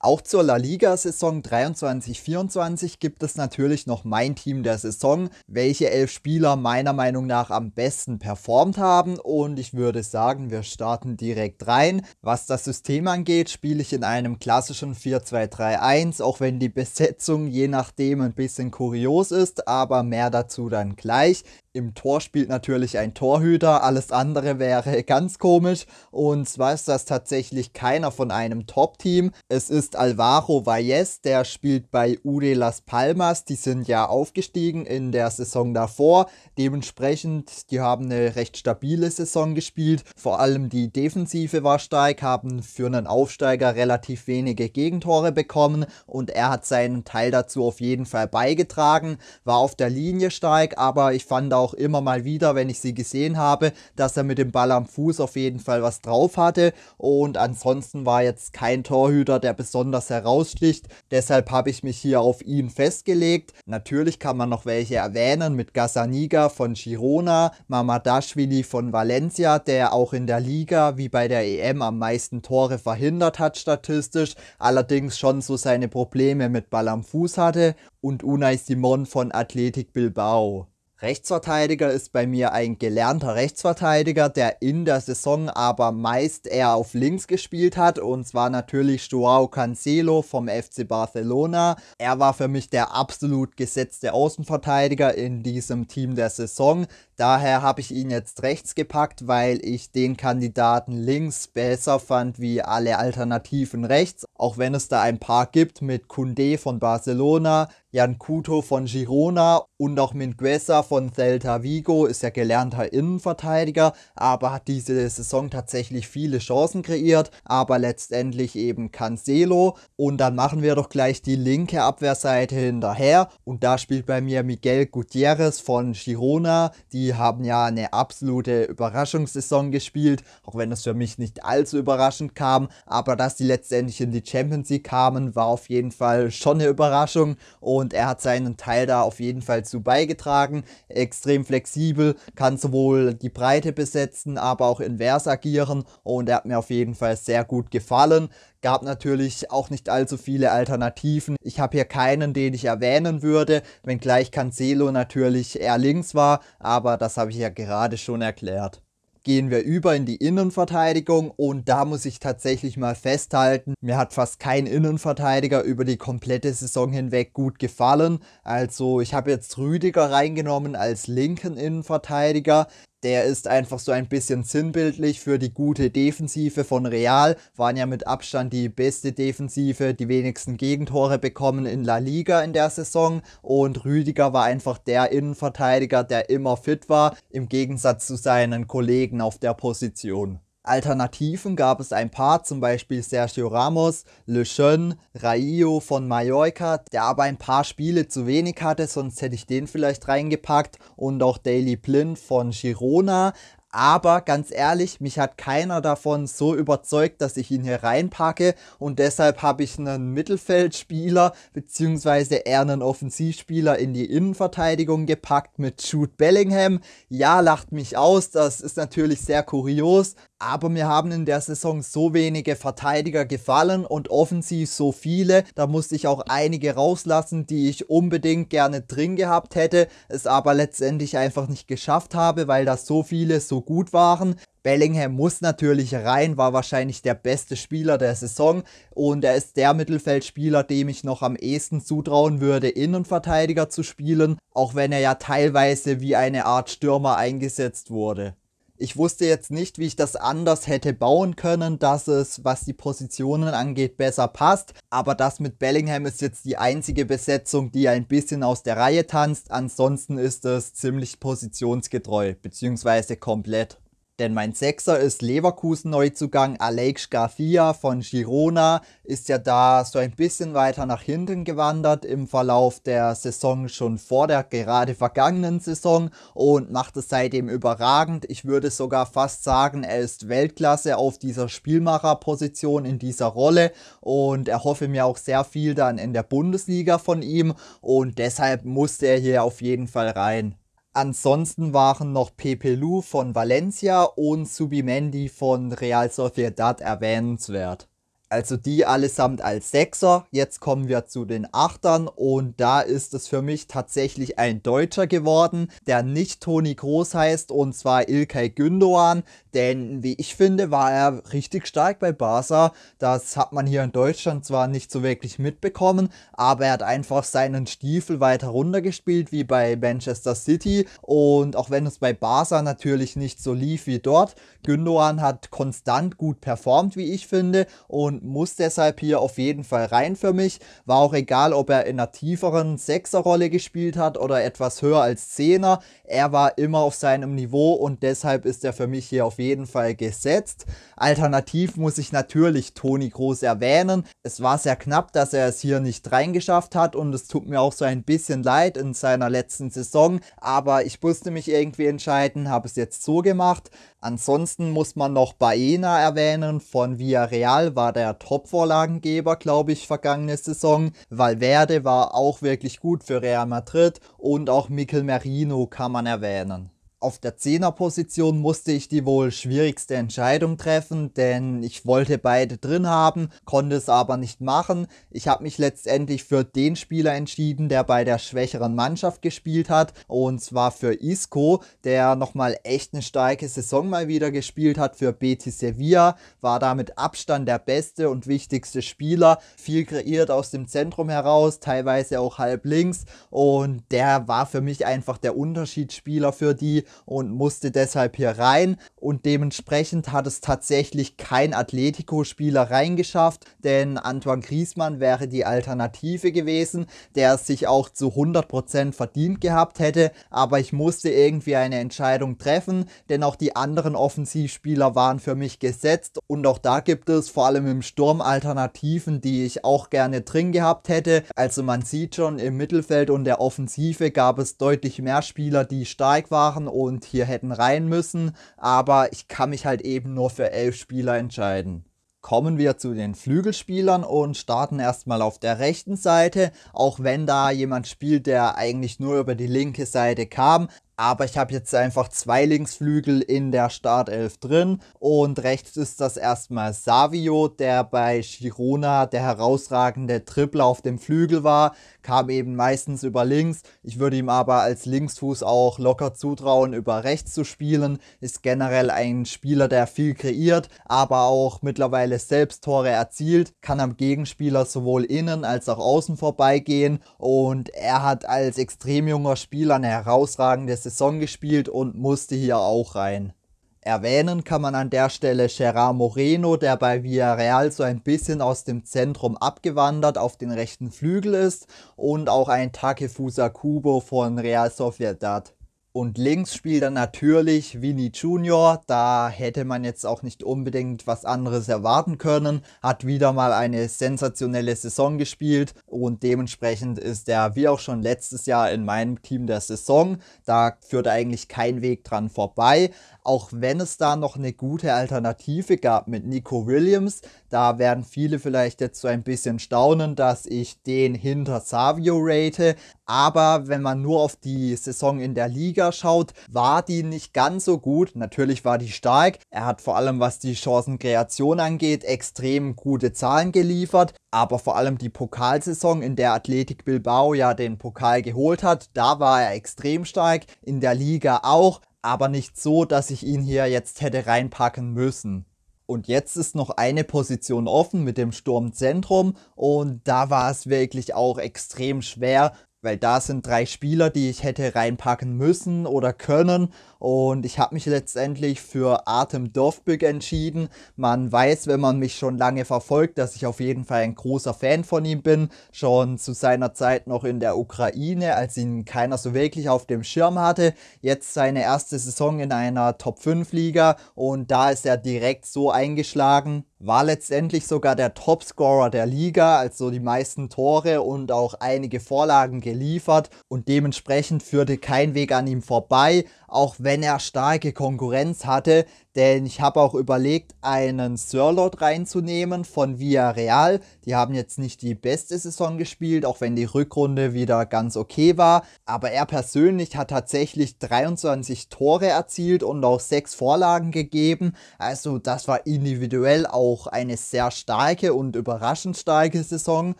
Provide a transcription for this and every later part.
Auch zur La Liga-Saison 23-24 gibt es natürlich noch mein Team der Saison, welche elf Spieler meiner Meinung nach am besten performt haben. Und ich würde sagen, wir starten direkt rein. Was das System angeht, spiele ich in einem klassischen 4-2-3-1, auch wenn die Besetzung je nachdem ein bisschen kurios ist, aber mehr dazu dann gleich. Im Tor spielt natürlich ein Torhüter, alles andere wäre ganz komisch. Und zwar ist das tatsächlich keiner von einem Top-Team. Es ist Alvaro Valles, der spielt bei Ude Las Palmas. Die sind ja aufgestiegen in der Saison davor. Dementsprechend, die haben eine recht stabile Saison gespielt. Vor allem die Defensive war stark, haben für einen Aufsteiger relativ wenige Gegentore bekommen und er hat seinen Teil dazu auf jeden Fall beigetragen. War auf der Linie stark, aber ich fand auch auch immer mal wieder, wenn ich sie gesehen habe, dass er mit dem Ball am Fuß auf jeden Fall was drauf hatte. Und ansonsten war jetzt kein Torhüter, der besonders heraussticht. Deshalb habe ich mich hier auf ihn festgelegt. Natürlich kann man noch welche erwähnen mit Gazzaniga von Girona, Mamadashvili von Valencia, der auch in der Liga wie bei der EM am meisten Tore verhindert hat statistisch, allerdings schon so seine Probleme mit Ball am Fuß hatte und Unai Simon von Athletic Bilbao. Rechtsverteidiger ist bei mir ein gelernter Rechtsverteidiger, der in der Saison aber meist eher auf links gespielt hat und zwar natürlich Joao Cancelo vom FC Barcelona. Er war für mich der absolut gesetzte Außenverteidiger in diesem Team der Saison. Daher habe ich ihn jetzt rechts gepackt, weil ich den Kandidaten links besser fand wie alle Alternativen rechts, auch wenn es da ein paar gibt mit Kunde von Barcelona, Jan Kuto von Girona und auch Mingueza von Celta Vigo ist ja gelernter Innenverteidiger, aber hat diese Saison tatsächlich viele Chancen kreiert, aber letztendlich eben Cancelo. Und dann machen wir doch gleich die linke Abwehrseite hinterher und da spielt bei mir Miguel Gutierrez von Girona. Die haben ja eine absolute Überraschungssaison gespielt, auch wenn das für mich nicht allzu überraschend kam, aber dass die letztendlich in die Champions League kamen, war auf jeden Fall schon eine Überraschung. Und und er hat seinen Teil da auf jeden Fall zu beigetragen. Extrem flexibel, kann sowohl die Breite besetzen, aber auch invers agieren und er hat mir auf jeden Fall sehr gut gefallen. Gab natürlich auch nicht allzu viele Alternativen. Ich habe hier keinen, den ich erwähnen würde, wenngleich Cancelo natürlich eher links war, aber das habe ich ja gerade schon erklärt gehen wir über in die Innenverteidigung und da muss ich tatsächlich mal festhalten, mir hat fast kein Innenverteidiger über die komplette Saison hinweg gut gefallen. Also ich habe jetzt Rüdiger reingenommen als linken Innenverteidiger der ist einfach so ein bisschen sinnbildlich für die gute Defensive von Real. Waren ja mit Abstand die beste Defensive, die wenigsten Gegentore bekommen in La Liga in der Saison. Und Rüdiger war einfach der Innenverteidiger, der immer fit war, im Gegensatz zu seinen Kollegen auf der Position. Alternativen gab es ein paar, zum Beispiel Sergio Ramos, Le Chen, Raio von Mallorca, der aber ein paar Spiele zu wenig hatte, sonst hätte ich den vielleicht reingepackt und auch Daily Blind von Girona. Aber ganz ehrlich, mich hat keiner davon so überzeugt, dass ich ihn hier reinpacke und deshalb habe ich einen Mittelfeldspieler bzw. eher einen Offensivspieler in die Innenverteidigung gepackt mit Jude Bellingham. Ja, lacht mich aus, das ist natürlich sehr kurios, aber mir haben in der Saison so wenige Verteidiger gefallen und offensiv so viele. Da musste ich auch einige rauslassen, die ich unbedingt gerne drin gehabt hätte, es aber letztendlich einfach nicht geschafft habe, weil da so viele so gut waren. Bellingham muss natürlich rein, war wahrscheinlich der beste Spieler der Saison und er ist der Mittelfeldspieler, dem ich noch am ehesten zutrauen würde, Innenverteidiger zu spielen, auch wenn er ja teilweise wie eine Art Stürmer eingesetzt wurde ich wusste jetzt nicht, wie ich das anders hätte bauen können, dass es, was die Positionen angeht, besser passt. Aber das mit Bellingham ist jetzt die einzige Besetzung, die ein bisschen aus der Reihe tanzt. Ansonsten ist es ziemlich positionsgetreu, beziehungsweise komplett. Denn mein Sechser ist Leverkusen-Neuzugang Alex Garcia von Girona, ist ja da so ein bisschen weiter nach hinten gewandert im Verlauf der Saison schon vor der gerade vergangenen Saison und macht es seitdem überragend. Ich würde sogar fast sagen, er ist Weltklasse auf dieser Spielmacherposition in dieser Rolle und erhoffe mir auch sehr viel dann in der Bundesliga von ihm und deshalb musste er hier auf jeden Fall rein. Ansonsten waren noch Pepe Lu von Valencia und Subimendi von Real Sociedad erwähnenswert. Also die allesamt als Sechser. Jetzt kommen wir zu den Achtern und da ist es für mich tatsächlich ein Deutscher geworden, der nicht Toni Groß heißt und zwar Ilkay Gündoğan, denn wie ich finde, war er richtig stark bei Barca. Das hat man hier in Deutschland zwar nicht so wirklich mitbekommen, aber er hat einfach seinen Stiefel weiter runtergespielt wie bei Manchester City und auch wenn es bei Barca natürlich nicht so lief wie dort, Gündoğan hat konstant gut performt, wie ich finde und muss deshalb hier auf jeden Fall rein für mich. War auch egal, ob er in einer tieferen Sechserrolle gespielt hat oder etwas höher als Zehner. Er war immer auf seinem Niveau und deshalb ist er für mich hier auf jeden Fall gesetzt. Alternativ muss ich natürlich Toni Groß erwähnen. Es war sehr knapp, dass er es hier nicht reingeschafft hat und es tut mir auch so ein bisschen leid in seiner letzten Saison, aber ich musste mich irgendwie entscheiden, habe es jetzt so gemacht. Ansonsten muss man noch Baena erwähnen, von Villarreal war der der Top-Vorlagengeber, glaube ich, vergangene Saison. Valverde war auch wirklich gut für Real Madrid und auch Mikel Merino kann man erwähnen. Auf der Zehnerposition musste ich die wohl schwierigste Entscheidung treffen, denn ich wollte beide drin haben, konnte es aber nicht machen. Ich habe mich letztendlich für den Spieler entschieden, der bei der schwächeren Mannschaft gespielt hat, und zwar für Isco, der nochmal echt eine starke Saison mal wieder gespielt hat für Betis Sevilla, war da mit Abstand der beste und wichtigste Spieler, viel kreiert aus dem Zentrum heraus, teilweise auch halb links, und der war für mich einfach der Unterschiedsspieler für die und musste deshalb hier rein. Und dementsprechend hat es tatsächlich kein Atletico-Spieler reingeschafft, denn Antoine Griezmann wäre die Alternative gewesen, der es sich auch zu 100% verdient gehabt hätte. Aber ich musste irgendwie eine Entscheidung treffen, denn auch die anderen Offensivspieler waren für mich gesetzt. Und auch da gibt es vor allem im Sturm Alternativen, die ich auch gerne drin gehabt hätte. Also man sieht schon, im Mittelfeld und der Offensive gab es deutlich mehr Spieler, die stark waren und hier hätten rein müssen, aber ich kann mich halt eben nur für elf Spieler entscheiden. Kommen wir zu den Flügelspielern und starten erstmal auf der rechten Seite, auch wenn da jemand spielt, der eigentlich nur über die linke Seite kam, aber ich habe jetzt einfach zwei Linksflügel in der Startelf drin. Und rechts ist das erstmal Savio, der bei Girona der herausragende Tripler auf dem Flügel war. Kam eben meistens über links. Ich würde ihm aber als Linksfuß auch locker zutrauen, über rechts zu spielen. Ist generell ein Spieler, der viel kreiert, aber auch mittlerweile selbst Tore erzielt. Kann am Gegenspieler sowohl innen als auch außen vorbeigehen. Und er hat als extrem junger Spieler eine herausragende Saison gespielt und musste hier auch rein. Erwähnen kann man an der Stelle Gerard Moreno, der bei Villarreal so ein bisschen aus dem Zentrum abgewandert auf den rechten Flügel ist und auch ein Takefusa Kubo von Real Sociedad. Und links spielt dann natürlich Vini Junior. Da hätte man jetzt auch nicht unbedingt was anderes erwarten können. Hat wieder mal eine sensationelle Saison gespielt und dementsprechend ist er wie auch schon letztes Jahr in meinem Team der Saison. Da führt eigentlich kein Weg dran vorbei auch wenn es da noch eine gute Alternative gab mit Nico Williams. Da werden viele vielleicht jetzt so ein bisschen staunen, dass ich den hinter Savio rate. Aber wenn man nur auf die Saison in der Liga schaut, war die nicht ganz so gut. Natürlich war die stark. Er hat vor allem, was die Chancenkreation angeht, extrem gute Zahlen geliefert. Aber vor allem die Pokalsaison, in der Athletik Bilbao ja den Pokal geholt hat, da war er extrem stark. In der Liga auch aber nicht so, dass ich ihn hier jetzt hätte reinpacken müssen. Und jetzt ist noch eine Position offen mit dem Sturmzentrum und da war es wirklich auch extrem schwer, weil da sind drei Spieler, die ich hätte reinpacken müssen oder können. Und ich habe mich letztendlich für Artem Dovbik entschieden. Man weiß, wenn man mich schon lange verfolgt, dass ich auf jeden Fall ein großer Fan von ihm bin. Schon zu seiner Zeit noch in der Ukraine, als ihn keiner so wirklich auf dem Schirm hatte. Jetzt seine erste Saison in einer Top-5-Liga. Und da ist er direkt so eingeschlagen war letztendlich sogar der Topscorer der Liga, also die meisten Tore und auch einige Vorlagen geliefert und dementsprechend führte kein Weg an ihm vorbei auch wenn er starke Konkurrenz hatte, denn ich habe auch überlegt, einen Sirlot reinzunehmen von Villarreal. Die haben jetzt nicht die beste Saison gespielt, auch wenn die Rückrunde wieder ganz okay war. Aber er persönlich hat tatsächlich 23 Tore erzielt und auch 6 Vorlagen gegeben. Also das war individuell auch eine sehr starke und überraschend starke Saison.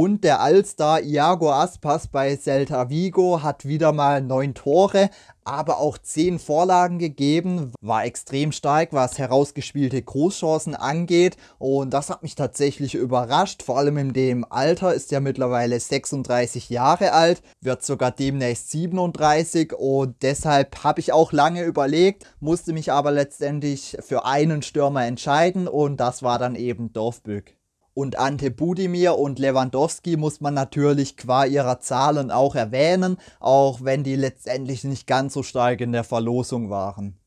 Und der Allstar Iago Aspas bei Celta Vigo hat wieder mal neun Tore, aber auch zehn Vorlagen gegeben, war extrem stark, was herausgespielte Großchancen angeht. Und das hat mich tatsächlich überrascht. Vor allem in dem Alter ist er mittlerweile 36 Jahre alt, wird sogar demnächst 37. Und deshalb habe ich auch lange überlegt, musste mich aber letztendlich für einen Stürmer entscheiden. Und das war dann eben Dorfbück und Ante Budimir und Lewandowski muss man natürlich qua ihrer Zahlen auch erwähnen, auch wenn die letztendlich nicht ganz so stark in der Verlosung waren.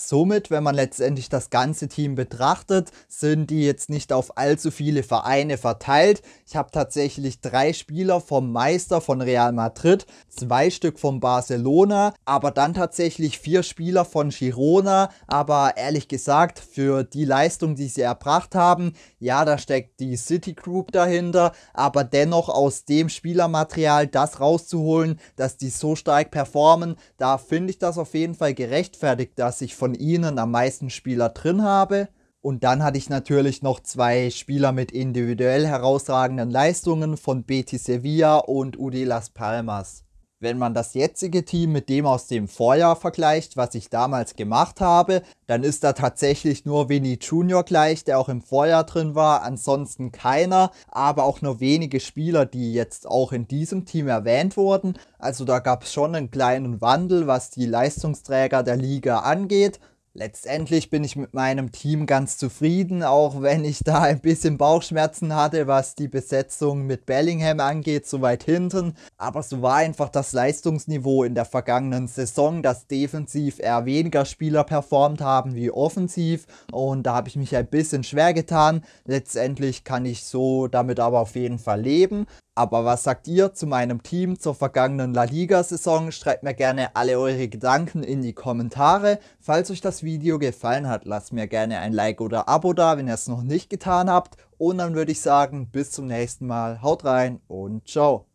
Somit, wenn man letztendlich das ganze Team betrachtet, sind die jetzt nicht auf allzu viele Vereine verteilt. Ich habe tatsächlich drei Spieler vom Meister von Real Madrid, zwei Stück von Barcelona, aber dann tatsächlich vier Spieler von Girona. Aber ehrlich gesagt, für die Leistung, die sie erbracht haben, ja, da steckt die City Group dahinter, aber dennoch aus dem Spielermaterial das rauszuholen, dass die so stark performen, da finde ich das auf jeden Fall gerechtfertigt, dass ich von von ihnen am meisten Spieler drin habe. Und dann hatte ich natürlich noch zwei Spieler mit individuell herausragenden Leistungen von Betis Sevilla und UD Las Palmas. Wenn man das jetzige Team mit dem aus dem Vorjahr vergleicht, was ich damals gemacht habe, dann ist da tatsächlich nur Vinny Junior gleich, der auch im Vorjahr drin war, ansonsten keiner, aber auch nur wenige Spieler, die jetzt auch in diesem Team erwähnt wurden. Also da gab es schon einen kleinen Wandel, was die Leistungsträger der Liga angeht. Letztendlich bin ich mit meinem Team ganz zufrieden, auch wenn ich da ein bisschen Bauchschmerzen hatte, was die Besetzung mit Bellingham angeht, so weit hinten. Aber so war einfach das Leistungsniveau in der vergangenen Saison, dass defensiv eher weniger Spieler performt haben wie offensiv. Und da habe ich mich ein bisschen schwer getan. Letztendlich kann ich so damit aber auf jeden Fall leben. Aber was sagt ihr zu meinem Team zur vergangenen La Liga-Saison? Schreibt mir gerne alle eure Gedanken in die Kommentare. Falls euch das Video gefallen hat, lasst mir gerne ein Like oder Abo da, wenn ihr es noch nicht getan habt. Und dann würde ich sagen, bis zum nächsten Mal. Haut rein und ciao.